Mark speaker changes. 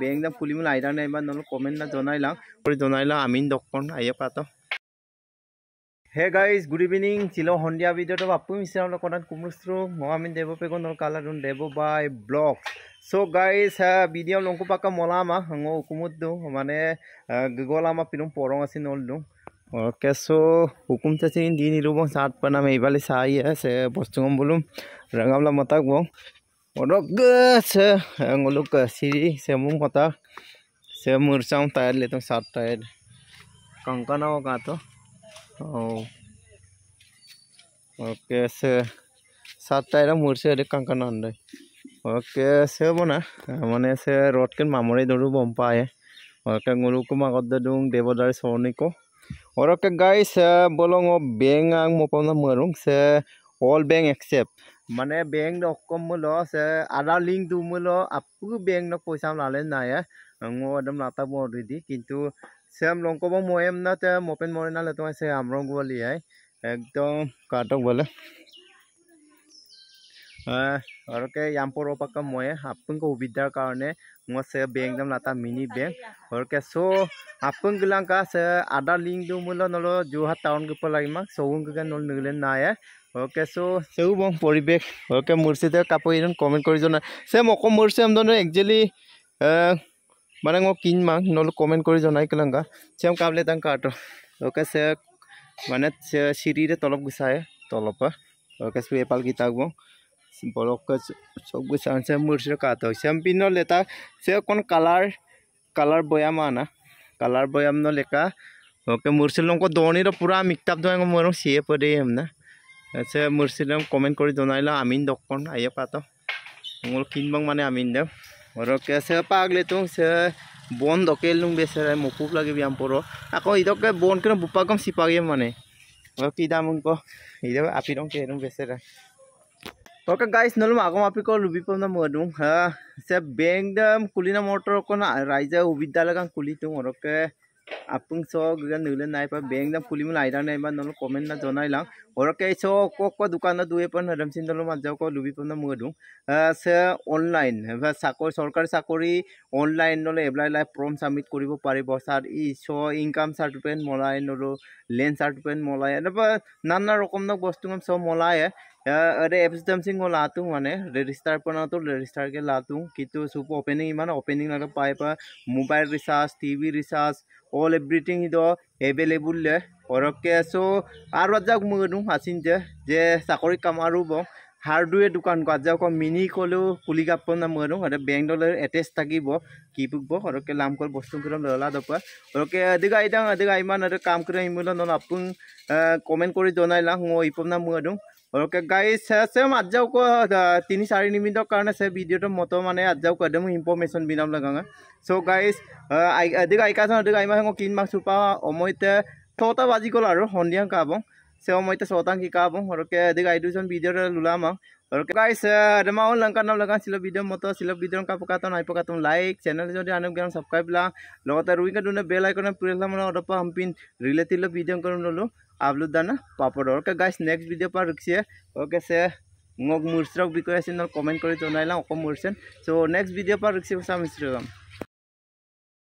Speaker 1: Bank দাম খুলি মেলি আইডা নাই বা নহলে কমেন্ট না জনাইলাম করে জনাইলাম আমি দকন আইয়ে পাতো হে গাইজ গুড ইভিনিং ছিল সন্ধ্যা ভিডিওটা বাপু মিশ্র কথা কনাত কুমরস্ত্রু মহামিন দেব পেগন নল কালার রুন দেব বাই ব্লক সো গাইজ হ্যাঁ ভিডিও লঙ্কু পাকা মলা আমা হং হুকুমত দু মানে গগল আমা পিলুম পরং আছে নল দু ওকে সো হুকুম চাচি দিন ইরুব সাত পানাম এইবালি সাই আছে বস্তুম বলুম রঙামলা মতাক বং Orok ke se eh, ngoluk ke siri semung kota se mursang tayar letong sat tayar kangka nawa kato oh. oke se sat tayar mursi ada kangka nanda oke se mana eh, mana se rotken mamore dulu bompa ya. oke ngoluk ke makot dadung debo dari soniko Orok ke guys se eh, bolong o bengang mo pona se all beng accept মানে bank অকম মূল আছে আধার link দু মূল আপু bank পয়সা লালে নাই একদম নাতাব দিদি কিন্তু সেম ক'ব মেম না তে মপেন মরে না তোমায় সে আমরং বলি হ্যাঁ একদম কাটক বলে হরকে ইয়ামপুর পাক মে আপনার সুবিধার কারণে মো সে বেঙ্ক দাম লাটা মিনি বেঙ্ক হরকে সো আপন গুলাঙ্কা সে আধার লিঙ্ক দু মূল নল যাট টাউন গপ লাগে মা সৌন গুলো নল নিলেন না অ'কে চ' চেও বং পৰিৱেশ অ'কে মূৰ্চিতে কাপোৰ এইখন কমেণ্ট কৰি জনা চেম অকল মূৰ্চি আমদন একজুৱেলি মানে মই কিনমা নহ'লে কমেণ্ট কৰি জনাই কেলে চেম কাবলে তাং কাৰ্ট অ'কে চে মানে চিৰিৰে তলব গুচায় তলব অ'কে চ' এপাল গীতা বং বৰকে চব গুচা চেম মূৰ্চিৰে কাঠ হয় চেম পিন্ধ নহ'লে চে অকণ কালাৰ কালাৰ বৈয়াম আনা কালাৰ বৈয়াম নহ'লে লেকা অ'কে মূৰ্চিৰ লগত দৌৰণিৰে পূৰা মিক্টাপ দিয়া মই চিয়ে পৰে না আছে মুর্শিদম কমেন্ট করে জানাইল আমিন দকন আইয়ে পাত মূল কিনবং মানে আমিন দেব ওরকে আছে পাগলে তো সে বন দকেল নু বেছে মুকুব লাগে ব্যায়াম পড়ো আকো ইদকে বন কেন বুপাকম সিপাগে মানে ও কি দাম কো ইদে আপি রং কে নু বেছে রে ওকে গাইস নলম আগম আপি কো লুবি পম না মডু হ্যাঁ সে ব্যাংক দাম কুলিনা মোটর কোন রাইজা উবিদ্যালগান কুলি তো ওরকে আপুং চকা নিলে নাই পা বেং দাম খুলি মেলে আইরা নাই বা কমেন্ট না জনাই লাম হরকে এসো ক ক দোকান দুয়ে পান হরম সিং দল মাঝে ক লুবি পান মুদু সে অনলাইন চাকরি সরকারি চাকরি অনলাইন নলে এপ্লাই লাই ফর্ম সাবমিট করব পারিব স্যার ই স ইনকাম সার্টিফিকেট মলায় নলো লেন সার্টিফিকেট মলায় এবার নানা রকম বস্তু সব মলায় আরে এফিস্টেন্সি লাতু মানে রেজিস্টার পড়াতো রেজিস্টারকে লাতু কিন্তু সুপ ওপেনিং ইমান ওপেনিং লাগে পাই পা mobile recharge TV recharge all everything is available লে পরককে সো আর যাক মনু আসিন যে যে চাকরি কামারু ব হার্ডওয়ে দোকান কো আজ মিনি কলেও পুলি কাপ না মনু আরে ব্যাংক ডলার এটেচ থাকিব কি বুকব হরকে লাম কল বস্তু কিরম ললা দপা হরকে আদিগা আইডাং আদিগা ইমান আরে কাম করে ইমুল নন আপুং কমেন্ট করে জনাইলাম ও ইপম না মনু ওকে গাইস সেম আজ যাও কো 3 4 মিনিটৰ কাৰণে সে ভিডিওটো মত মানে আজ যাও একদম ইনফৰমেশ্বন বিনাম লগাঙ সো গাইস আদি গাইকা সন আদি গাই মাং কিন মাং সুপা অময়তে ছটা বাজি গল আৰু হন্ডিয়া কাবং সে অময়তে ছটা কি কাবং ওকে আদি গাই দুজন ভিডিওটো লুলামা ওকে গাইস আদমা লঙ্কা নাম লগা ছিল ভিডিঅ' মত ছিল ভিডিঅ' লঙ্কা পকা তো নাই পকা তো লাইক চ্যানেল যদি আনব গাম সাবস্ক্রাইব লা লগত রুই কা দুনে বেল আইকন প্রেসলাম অডপ হাম পিন রিলেটেড ল ভিডিও করম নলো আবলু দানা পাপড় ওকে গাইছ নেক্সট ভিডিও পার রুকছে ওকে সে মগ মুরস্রক বিকয় আছেন কমেন্ট করে জানাইলাম অকম মুরছেন সো নেক্সট ভিডিঅ' পার রুকছে সামিস্রগাম